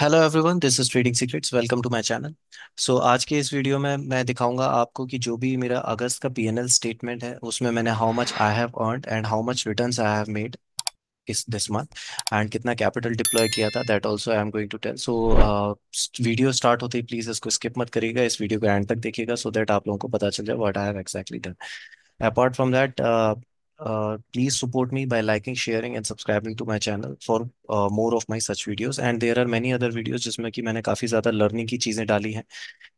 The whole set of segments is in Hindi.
Hello everyone this is trading secrets welcome to my channel so आज के इस वीडियो में मैं दिखाऊंगा आपको कि जो भी मेरा अगस्त का पीएनएल स्टेटमेंट है उसमें मैंने how much I have earned and how much returns I have made इस दिस मंथ एंड कितना कैपिटल डिप्लॉय किया था that also I am going to tell so video start होते ही प्लीज़ इसको स्किप मत करिएगा इस वीडियो को एंड तक देखिएगा सो दैट आप लोगों को पता चल जाए what I have exactly done apart from that please support me by liking sharing and subscribing to my channel for more of my such videos and there are many other many जिसमें कि मैंने काफ़ी ज़्यादा लर्निंग की चीज़ें डाली हैं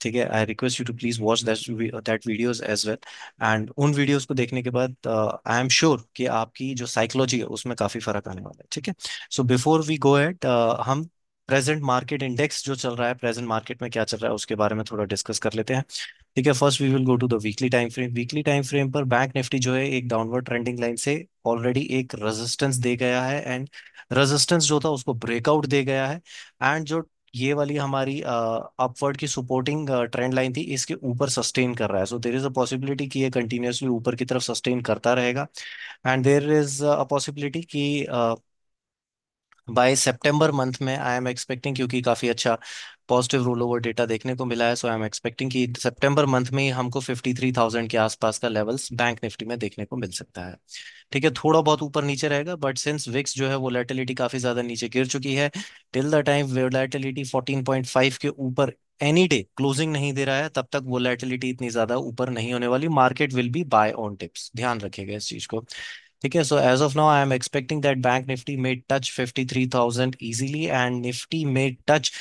ठीक है I request you to please watch that that videos as well and उन वीडियोज़ को देखने के बाद आई एम श्योर की आपकी जो साइकोलॉजी है उसमें काफ़ी फ़र्क आने वाला है ठीक है so before we go at हम प्रेजेंट मार्केट इंडेक्स जो चल रहा है प्रेजेंट मार्केट में क्या चल रहा है उसके बारे में थोड़ा डिस्कस कर लेते हैं ठीक है first we will go to the weekly time frame weekly time frame पर बैंक निफ्टी जो है एक डाउनवर्ड ट्रेंडिंग लाइन से ऑलरेडी एक रेजिस्टेंस दे गया है एंड रेजिस्टेंस जो था उसको ब्रेकआउट दे गया है एंड जो ये वाली हमारी अपवर्ड की सपोर्टिंग ट्रेंड लाइन थी इसके ऊपर सस्टेन कर रहा है सो देर इज अ पॉसिबिलिटी कि ये कंटिन्यूसली ऊपर की तरफ सस्टेन करता रहेगा and there is a possibility कि uh, बाय सितंबर मंथ में आई एम एक्सपेक्टिंग क्योंकि काफ़ी अच्छा पॉजिटिव रोल ओवर डेटा देखने को मिला है सो आई एम एक्सपेक्टिंग कि सितंबर मंथ में ही हमको 53,000 के आसपास का लेवल्स बैंक निफ्टी में देखने को मिल सकता है ठीक है थोड़ा बहुत ऊपर नीचे रहेगा बट सिंस विक्स जो है वो लैटिलिटी काफ़ी ज़्यादा नीचे गिर चुकी है till the time point five के ऊपर एनी डे क्लोजिंग नहीं दे रहा है तब तक वो लैटिलिटी इतनी ज़्यादा ऊपर नहीं होने वाली market will be buy on dips ध्यान रखेगा इस चीज़ को Okay, so as of now, I am expecting that Bank Nifty may touch 53,000 easily and Nifty may touch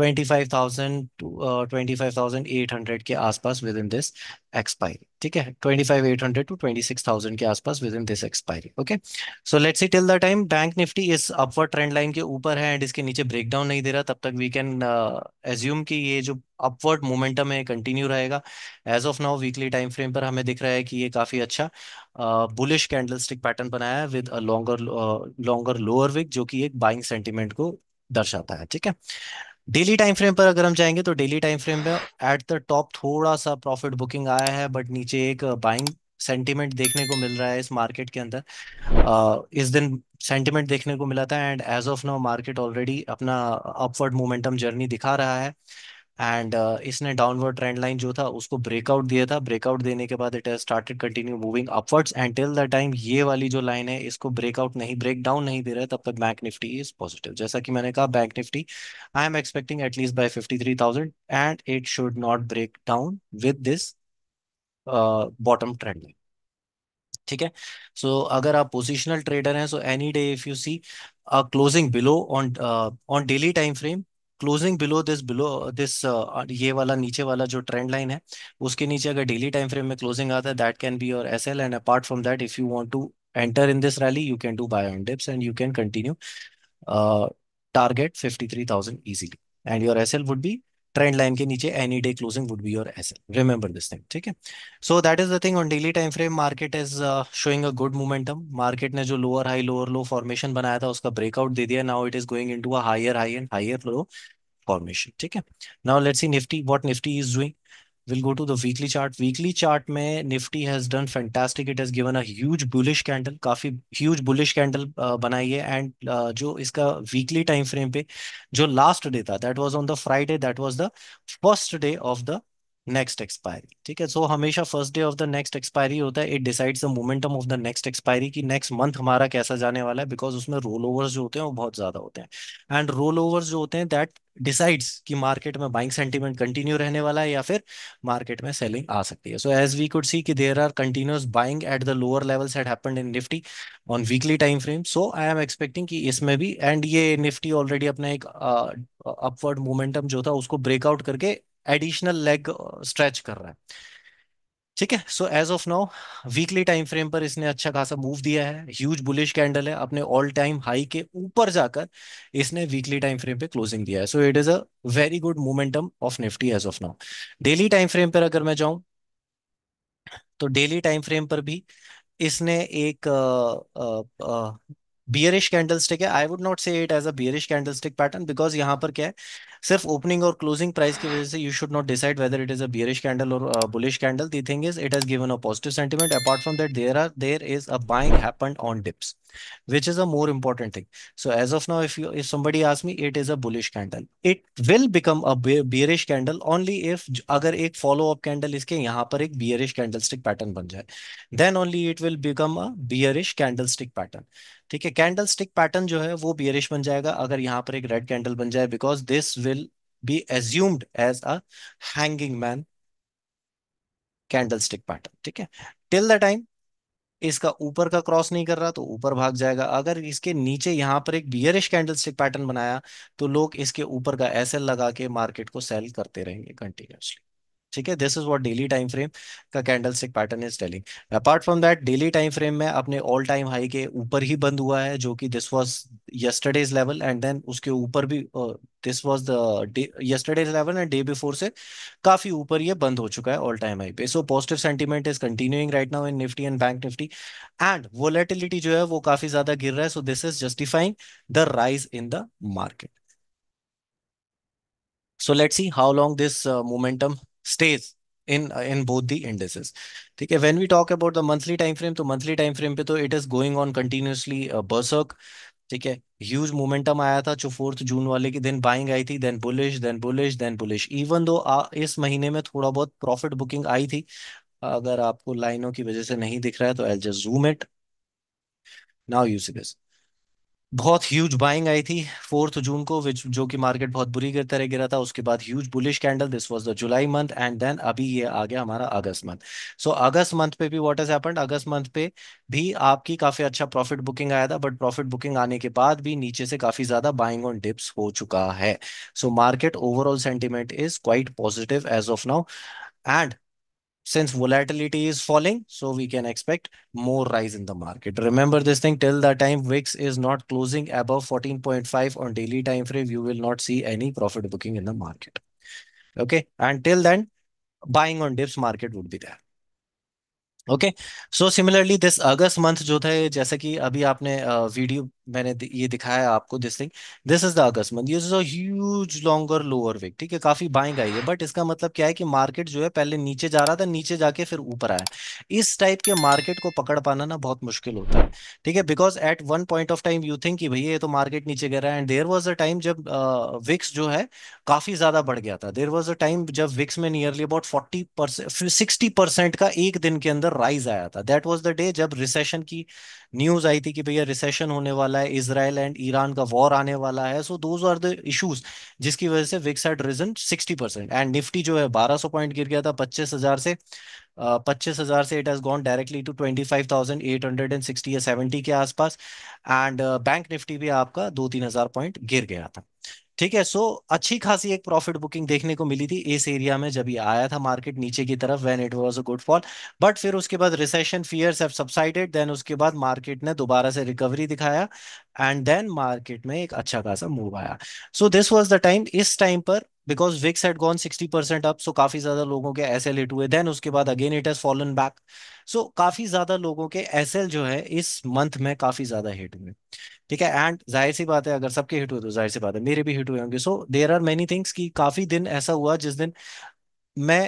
25,000 to twenty five thousand eight hundred के आसपास विद इन दिस एक्सपायरी ठीक है twenty five eight hundred to twenty six thousand के आसपास within this expiry okay so let's see till the time bank Nifty is upward trend line के ऊपर है एंड इसके नीचे ब्रेकडाउन नहीं दे रहा तब तक वी कैन एज्यूम कि ये जो अपवर्ड मोमेंटम है कंटिन्यू रहेगा as of now weekly time frame पर हमें दिख रहा है कि ये काफी अच्छा बुलिश कैंडलस्टिक पैटर्न बनाया है with longer longer lower wick जो कि एक बाइंग सेंटिमेंट को दर्शाता है ठीक है डेली टाइम फ्रेम पर अगर हम जाएंगे तो डेली टाइम फ्रेम में एट द टॉप थोड़ा सा प्रॉफिट बुकिंग आया है बट नीचे एक बाइंग सेंटिमेंट देखने को मिल रहा है इस मार्केट के अंदर uh, इस दिन सेंटिमेंट देखने को मिला था and as of now market already अपना अपवर्ड मोमेंटम जर्नी दिखा रहा है एंड uh, इसने डाउनवर्ड ट्रेंड लाइन जो था उसको ब्रेकआउट दिया था ब्रेकआउट देने के बाद it has started continue moving upwards and till the time ये वाली जो लाइन है इसको ब्रेकआउट नहीं ब्रेक डाउन नहीं दे रहा है तब तक बैंक निफ्टी इज पॉजिटिव जैसा कि मैंने कहा bank Nifty I am expecting at least by fifty three thousand and it should not break down with this bottom trend line ठीक है सो so, अगर आप पोजिशनल ट्रेडर हैं so any day if you see closing below on on daily time frame closing below this below this ये वाला नीचे वाला जो ट्रेंड लाइन है उसके नीचे अगर डेली टाइम फ्रेम में क्लोजिंग आता है that can be your S L and apart from that if you want to enter in this rally you can do buy on dips and you can continue target fifty three thousand easily and your S L would be trend line के नीचे any day closing would be your S L remember this thing ठीक है so that is the thing on daily time frame market is showing a good momentum market ने जो lower high lower low formation बनाया था उसका ब्रेकआउट दे दिया now it is going in a uh high and higher low formation ठीक है now let see Nifty what Nifty is doing We'll go to the weekly chart. Weekly chart में Nifty has done fantastic it has given a huge bullish candle काफी ह्यूज बुलिश कैंडल बनाई है एंड uh, जो इसका वीकली टाइम फ्रेम पे जो लास्ट डे था that was on the Friday that was the first day of the next expiry ठीक है सो हमेशा first day of the next expiry होता है it decides the momentum of the next expiry कि नेक्स्ट मंथ हमारा कैसा जाने वाला है बिकॉज उसमें रोल ओवर्स जो होते हैं वो बहुत ज्यादा होते हैं एंड रोल ओवर्स जो होते हैं दैट डिसाइड्स कि मार्केट में बाइंग सेंटिमेंट कंटिन्यू रहने वाला है या फिर मार्केट में सेलिंग आ सकती है so as we could see कि there are continuous buying at the lower levels had happened in Nifty on weekly time frame so I am expecting कि इसमें भी एंड ये निफ्टी ऑलरेडी अपना एक अपवर्ड uh, मोमेंटम जो था उसको ब्रेकआउट करके एडिशनल लेग स्ट्रेच कर रहा है ठीक है so as of now weekly time frame पर इसने अच्छा खासा मूव दिया है ह्यूज बुलिश कैंडल है अपने ऑल टाइम हाई के ऊपर जाकर इसने वीकली टाइम फ्रेम पे क्लोजिंग दिया है so it is a very good momentum of Nifty as of now daily time frame पर अगर मैं जाऊं तो डेली टाइम फ्रेम पर भी इसने एक uh, uh, uh, bearish candle stick है I would not say it as a bearish candle stick pattern because यहाँ पर क्या है सिर्फ ओपनिंग और क्लोजिंग प्राइस की वजह से you should not decide whether it is a bearish candle और bullish candle the thing is it has given a positive sentiment apart from that there are there is a buying happen on dips which is a more important thing so as of now if you if somebody asks me it is a bullish candle it will become a bearish candle only if agar ek follow up candle iske yahan par ek bearish candlestick pattern ban jaye then only it will become a bearish candlestick pattern ठीक है कैंडल स्टिक पैटर्न जो है वो बियरिश बन जाएगा अगर यहाँ पर एक रेड कैंडल बन जाए because this will be assumed as a hanging man candle stick pattern ठीक है टिल द टाइम इसका ऊपर का क्रॉस नहीं कर रहा तो ऊपर भाग जाएगा अगर इसके नीचे यहाँ पर एक बियरिश कैंडल स्टिक पैटर्न बनाया तो लोग इसके ऊपर का एसएल लगा के मार्केट को सेल करते रहेंगे कंटिन्यूसली ठीक है this is what daily time frame का candle stick pattern is telling apart from that daily time frame में अपने ऑल टाइम हाई के ऊपर ही बंद हुआ है जो कि this was yesterday's level and then उसके ऊपर भी this was the yesterday's level and day before से काफी ऊपर ये बंद हो चुका है ऑल टाइम हाई पे so positive sentiment is continuing right now in Nifty and bank Nifty and volatility जो है वो काफी ज्यादा गिर रहा है so this is justifying the rise in the market So let's see how long this uh, momentum stays in uh, in both the indices ठीक है when we talk about the monthly time frame तो monthly time frame पे तो it is going on continuously uh, berserk ठीक है ह्यूज मोमेंटम आया था जो फोर्थ जून वाले के दिन बाइंग आई थी then bullish then bullish then bullish even though ah, इस महीने में थोड़ा बहुत प्रॉफिट बुकिंग आई थी अगर आपको लाइनों की वजह से नहीं दिख रहा है तो I just zoom it now you see this बहुत ह्यूज बाइंग आई थी फोर्थ जून को विच जो कि मार्केट बहुत बुरी तरह गिरा था उसके बाद huge bullish candle this was the July month and then अभी ये आ गया हमारा अगस्त मंथ सो अगस्त मंथ पे भी व्हाट हैज है अगस्त मंथ पे भी आपकी काफी अच्छा प्रॉफिट बुकिंग आया था बट प्रॉफिट बुकिंग आने के बाद भी नीचे से काफी ज्यादा बाइंग ऑन डिप्स हो चुका है so market overall sentiment is quite positive as of now and since volatility is falling, so we can expect more rise in the market. Remember this thing, till the time VIX is not closing above 14.5 on daily time frame, you will not see any profit booking in the market. Okay, until then, buying on dips market would be there. Okay so similarly this August month जो था जैसे कि अभी आपने वीडियो मैंने ये दिखाया आपको this thing this is the August month this is a longer lower wick ठीक है काफी बाइंग आई है बट इसका मतलब क्या है कि मार्केट जो है पहले नीचे जा रहा था नीचे जाके फिर ऊपर आया इस टाइप के मार्केट को पकड़ पाना ना बहुत मुश्किल होता है ठीक है because at one point of time you think कि भैया ये तो मार्केट नीचे गिर रहा है and there was a time जब विक्स uh, जो है काफी ज्यादा बढ़ गया था देर वॉज अ टाइम जब विक्स में nearly about forty percent sixty percent का एक दिन के अंदर राइज आया था दैट वॉज द डे जब रिसेशन की न्यूज आई थी कि भैया रिसेशन होने वाला है इसराइल एंड ईरान का वॉर आने वाला है so those are the issues जिसकी वजह से VIX had risen sixty percent and Nifty जो है बारह सौ पॉइंट गिर गया था पच्चीस हजार से पच्चीस हजार से it has gone directly to twenty five thousand eight hundred and sixty या सेवेंटी के आसपास एंड बैंक निफ्टी भी आपका दो तीन हजार पॉइंट गिर गया था ठीक है सो अच्छी खासी एक प्रॉफिट बुकिंग देखने को मिली थी इस एरिया में जब ये आया था मार्केट नीचे की तरफ when it was a good fall but फिर उसके बाद recession fears have subsided then उसके बाद मार्केट ने दोबारा से रिकवरी दिखाया एंड देन मार्केट में एक अच्छा खासा मूव आया so this was the time इस टाइम पर because VIX had gone percent up so काफी ज्यादा लोगों के ऐसे लेट हुए देन उसके बाद again it has fallen back so so, काफी ज्यादा लोगों के एस जो है इस मंथ में काफी ज्यादा हिट हुए ठीक है एंड जाहिर सी बात है अगर सबके हिट हुए तो जाहिर सी बात है मेरे भी हिट हुए होंगे so there are many things कि काफी दिन ऐसा हुआ जिस दिन मैं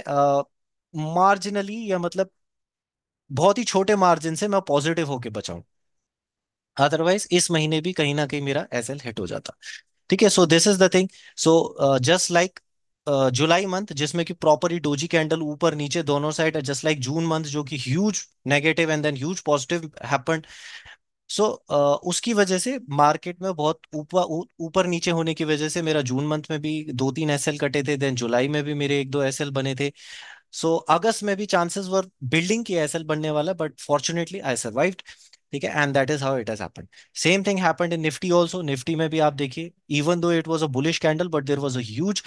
मार्जिनली uh, या मतलब बहुत ही छोटे मार्जिन से मैं पॉजिटिव होके बचाऊ अदरवाइज इस महीने भी कहीं ना कहीं मेरा एस हिट हो जाता ठीक है so this is the thing so just like July month जिसमें कि प्रॉपरली डोजी कैंडल ऊपर नीचे दोनों side just like June month जो कि huge negative and then huge positive happen so उसकी वजह से मार्केट में बहुत ऊपर ऊपर नीचे होने की वजह से मेरा जून मंथ में भी दो तीन एस कटे थे देन जुलाई में भी मेरे एक दो एस बने थे सो so, अगस्त में भी चांसेस वर बिल्डिंग की एस बनने वाला बट फॉर्चुनेटली आई सर्वाइव्ड ठीक है and that is how it has happen same thing happen in Nifty also Nifty में भी आप देखिए even though it was a bullish candle but there was a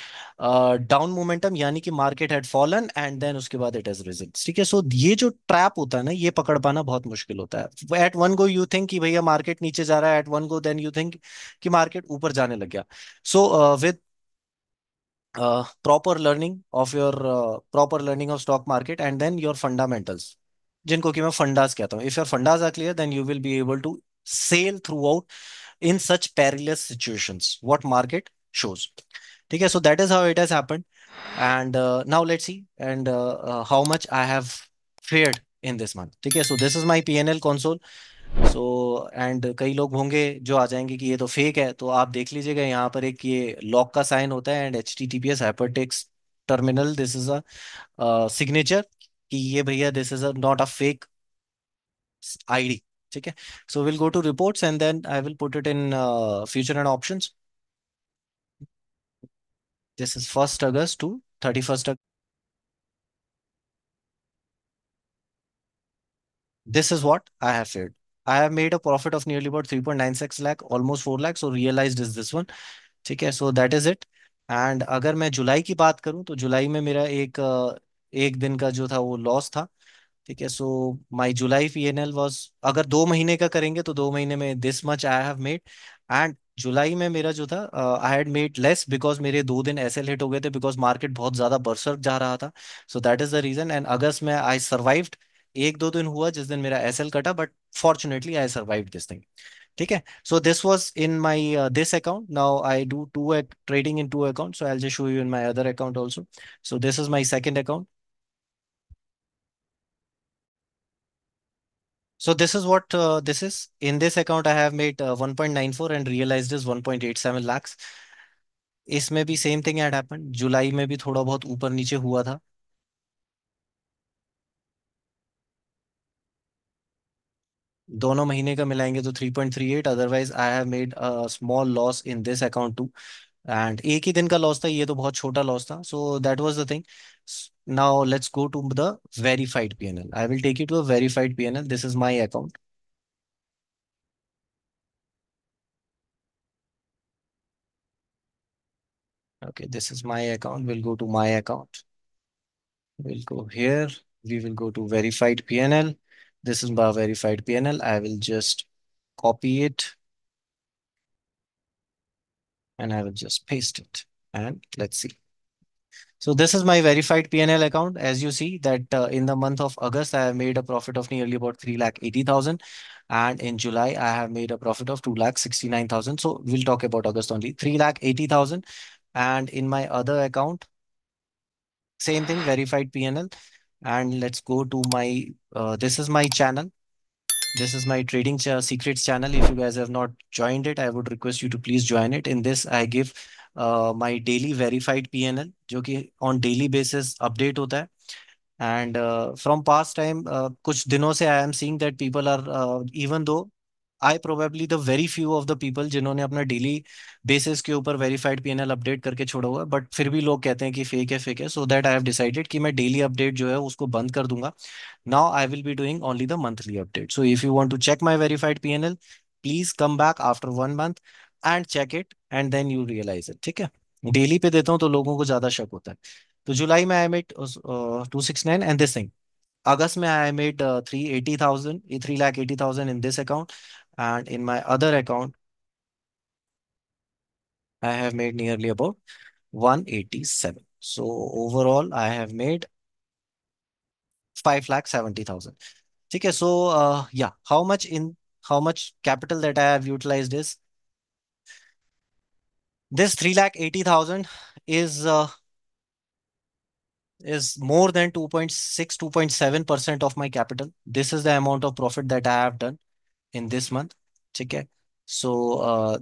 down momentum यानी कि market had fallen and then उसके बाद इट इज रिजन ठीक है सो ये जो ट्रैप होता है ना ये पकड़ पाना बहुत मुश्किल होता है at one go you think कि भैया मार्केट नीचे जा रहा है at one go then you think कि मार्केट ऊपर जाने लग गया so with proper learning of your proper learning of stock market and then your fundamentals जिनको कि मैं फंडाज कहता हूँ if your fundas are clear then you will be able to sail throughout in such perilous situation what market shows ठीक है so that is how it has happen and now let see and how much I have fared in this month ठीक है so this is my PNL console so and कई लोग होंगे जो आ जाएंगे कि ये तो फेक है तो आप देख लीजिएगा यहाँ पर एक ये लॉक का साइन होता है and H T T P S hypertext terminal this is a signature कि ये भैया this is not a fake ID ठीक है so will go to reports and then I will put it in future and options this is first August to thirty first This is what I have failed. I have made a profit of nearly about 3.96 lakh, almost 4 lakh. So realized is this one. ठीक है so that is it and अगर मैं जुलाई की बात करूं तो जुलाई में मेरा एक uh, एक दिन का जो था वो लॉस था ठीक है so my July L was अगर दो महीने का करेंगे तो दो महीने में this much I have made and जुलाई में मेरा जो था I had made less because मेरे दो दिन ऐसे लेट हो गए थे बिकॉज मार्केट बहुत ज्यादा बरसर जा रहा था so that is the reason and अगस्त में आई सर्वाइव्ड एक दो दिन हुआ जिस दिन मेरा एल कटा but fortunately I survive this thing ठीक है so this was in my this account now I do two trading in two account so I just show you in my other account also so this is my second account So this is what uh, this is. In this account, I have made uh, 1.94 and realized is 1.87 lakhs. इसमें भी सेम थिंग had happened. जुलाई में भी थोड़ा बहुत ऊपर नीचे हुआ था दोनों महीने का मिलाएंगे तो 3.38 otherwise I have made a small loss in this account too and एक ही दिन का लॉस था ये तो बहुत छोटा लॉस था so that was the thing Now let's go to the verified PNL. I will take you to a verified PNL. This is my account. Okay, this is my account. We'll go to my account. We'll go here. We will go to verified PNL. This is my verified PNL. I will just copy it and I will just paste it and let's see. So this is my verified P&L account. As you see that uh, in the month of August, I have made a profit of nearly about 3,80,000. And in July, I have made a profit of 2,69,000. So we'll talk about August only, 3,80,000. And in my other account, same thing, verified P&L. And let's go to my, uh, this is my channel. This is my trading ch secrets channel. If you guys have not joined it, I would request you to please join it. In this, I give my daily verified PNL जो कि ऑन डेली बेसिस अपडेट होता है एंड फ्रॉम पास्ट टाइम कुछ दिनों से I am seeing that people are even though I probably the very few of the people जिन्होंने अपना डेली बेसिस के ऊपर वेरीफाइड एल अपडेट करके छोड़ा हुआ है बट फिर भी लोग कहते हैं कि फेक है फेक है so that I have decided कि मैं डेली अपडेट जो है उसको बंद कर दूंगा now I will be doing only the monthly update so if you want to check my verified L please come back after one month and check it and then you realize it ठीक है डेली पे देता हूँ तो लोगों को ज्यादा शक होता है तो जुलाई में I made two six nine and this thing अगस्त में I made three eighty thousand three lakh eighty thousand in this account and in my other account I have made nearly about one eighty seven so overall I have made five lakh seventy thousand ठीक है सो या how much in how much capital that I have utilize is This 3,80,000 is uh, is more than 2.6, 2.7% of my capital. This is the amount of profit that I have done in this month. Okay. So uh,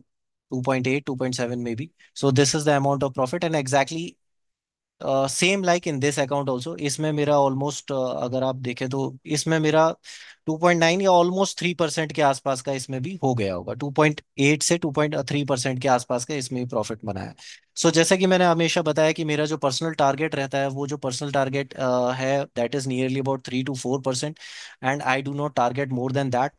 2.8, 2.7 maybe. So this is the amount of profit and exactly same like in this account also इसमें मेरा ऑलमोस्ट uh, अगर आप देखें तो इसमें मेरा 2.9 या ऑलमोस्ट 3 परसेंट के आसपास का इसमें भी हो गया होगा 2.8 से 2.3 परसेंट के आसपास का इसमें भी प्रॉफिट बना है सो so, जैसा कि मैंने हमेशा बताया कि मेरा जो पर्सनल टारगेट रहता है वो जो पर्सनल टारगेट uh, है that is nearly about three to four percent and I do not target more than that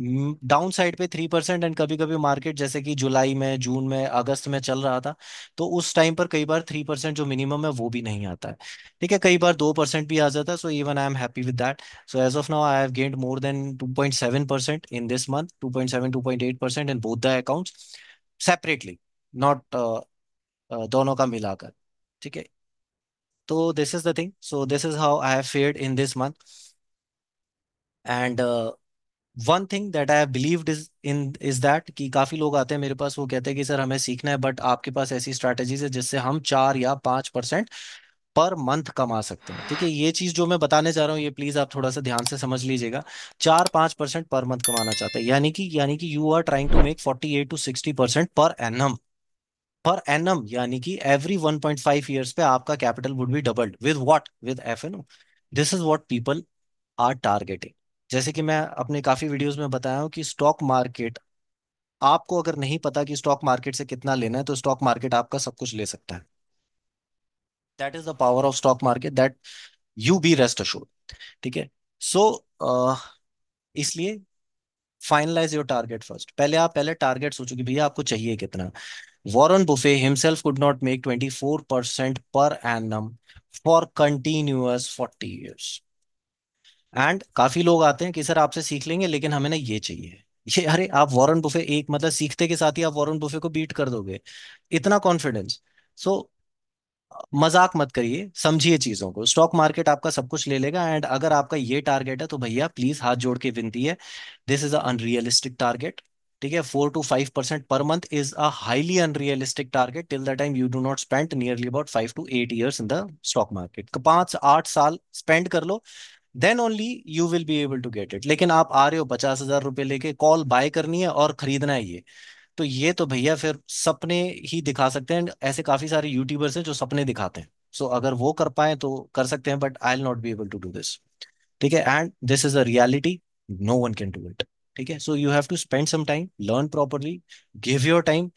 down hmm, side पे थ्री परसेंट एंड कभी कभी मार्केट जैसे कि जुलाई में जून में अगस्त में चल रहा था तो उस टाइम पर कई बार थ्री परसेंट जो मिनिमम है वो भी नहीं आता है ठीक है कई बार दो परसेंट भी आ जाता है so even I am happy with that so as of now I have gained more than two point seven percent in this month two point seven two point eight percent in both the account separately not दोनों का मिलाकर ठीक है तो this is the thing so this is how I have fared in this month and one thing that I believed is in is that कि काफी लोग आते हैं मेरे पास वो कहते हैं कि सर हमें सीखना है बट आपके पास ऐसी स्ट्रैटेजीज है जिससे हम चार या पांच परसेंट पर मंथ कमा सकते हैं ठीक है ये चीज जो मैं बताने जा रहा हूँ ये प्लीज आप थोड़ा सा ध्यान से समझ लीजिएगा चार पांच परसेंट पर मंथ कमाना चाहते हैं यानी कि यानी कि you are trying to make forty eight to sixty percent per annum per annum यानी कि every one point five years पे आपका capital would be doubled with what with F N this is what people are targeting जैसे कि मैं अपने काफ़ी वीडियोस में बताया हूँ कि स्टॉक मार्केट आपको अगर नहीं पता कि स्टॉक मार्केट से कितना लेना है तो स्टॉक मार्केट आपका सब कुछ ले सकता है that is the power of stock market that you be rest assure ठीक है सो इसलिए फाइनलाइज योर टारगेट फर्स्ट पहले आप पहले टारगेट सोचो कि भैया आपको चाहिए कितना Warren Buffett himself could not make twenty four percent per annum for continuous forty years and काफी लोग आते हैं कि सर आपसे सीख लेंगे लेकिन हमें ना ये चाहिए ये अरे आप वॉरन बुफे एक मतलब सीखते के साथ ही आप वॉरन बुफे को बीट कर दोगे इतना कॉन्फिडेंस सो so, मजाक मत करिए समझिए चीजों को स्टॉक मार्केट आपका सब कुछ ले लेगा एंड अगर आपका ये टारगेट है तो भैया प्लीज हाथ जोड़ के विनती है दिस इज अनरियलिस्टिक टारगेट ठीक है four to five percent per month is a highly unrealistic target till the time you do not spend nearly about five to eight years in the stock market पांच आठ साल स्पेंड कर लो then only you will be able to get it लेकिन आप आ रहे हो पचास हजार रुपए लेके कॉल बाय करनी है और खरीदना है ये तो ये तो भैया फिर सपने ही दिखा सकते हैं ऐसे काफी सारे यूट्यूबर्स हैं जो सपने दिखाते हैं सो so, अगर वो कर पाए तो कर सकते हैं but I not be able to do this ठीक है and this is a reality no one can do it ठीक है so you have to spend some time learn properly give your time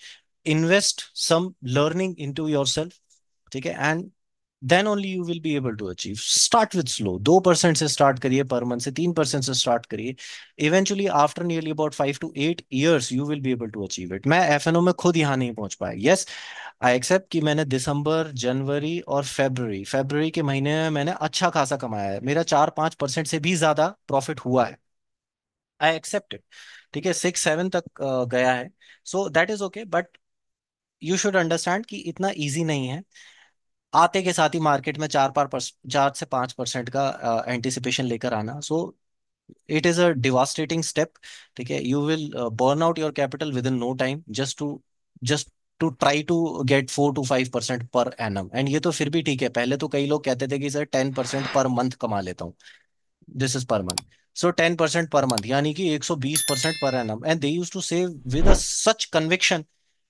invest some learning into yourself ठीक है and then only you will be able to achieve start with slow दो परसेंट से स्टार्ट करिए पर मंथ से तीन परसेंट से स्टार्ट करिए eventually after nearly about five to eight years you will be able to achieve it मैं एफ एन ओ में खुद यहाँ नहीं पहुंच पाया येस आई एक्सेप्ट कि मैंने दिसंबर जनवरी और फेबररी फेबररी के महीने में मैंने अच्छा खासा कमाया है मेरा चार पांच परसेंट से भी ज्यादा प्रॉफिट हुआ है आई एक्सेप्ट इट ठीक है सिक्स सेवन तक गया है so that is okay but you should understand कि इतना ईजी नहीं है आते के साथ ही मार्केट में चार पार चार से पांच परसेंट का एंटिसिपेशन लेकर आना so it is a devastating step ठीक है you will burn out your capital within no time just to just to try to get four to five percent per annum and ये तो फिर भी ठीक है पहले तो कई लोग कहते थे कि sir ten percent per month कमा लेता हूँ this is per month so ten percent per month यानी कि एक सौ बीस percent per annum and they use to save with such conviction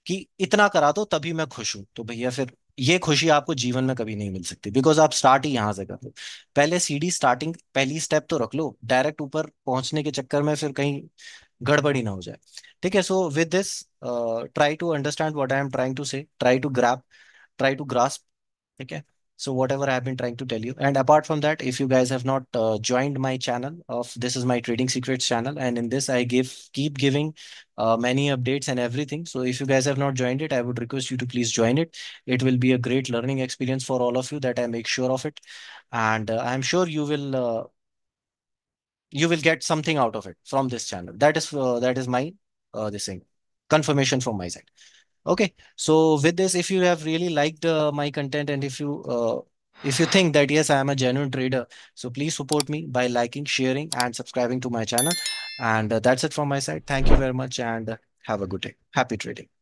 कि इतना करा दो तो तभी मैं खुश हूं तो भैया फिर ये खुशी आपको जीवन में कभी नहीं मिल सकती बिकॉज आप स्टार्ट ही यहाँ से कर रहे हो पहले सीढ़ी स्टार्टिंग पहली स्टेप तो रख लो डायरेक्ट ऊपर पहुंचने के चक्कर में फिर कहीं गड़बड़ी ना हो जाए ठीक है so with this try to understand what I am trying to say try to grab try to grasp ठीक है So whatever I've been trying to tell you. And apart from that, if you guys have not uh, joined my channel of this is my trading secrets channel. And in this, I give keep giving uh, many updates and everything. So if you guys have not joined it, I would request you to please join it. It will be a great learning experience for all of you that I make sure of it. And uh, I'm sure you will uh, you will get something out of it from this channel. That is uh, that is my uh, this thing confirmation from my side. Okay, so with this, if you have really liked uh, my content and if you uh, if you think that yes, I am a genuine trader, so please support me by liking, sharing, and subscribing to my channel. And uh, that's it from my side. Thank you very much, and have a good day. Happy trading.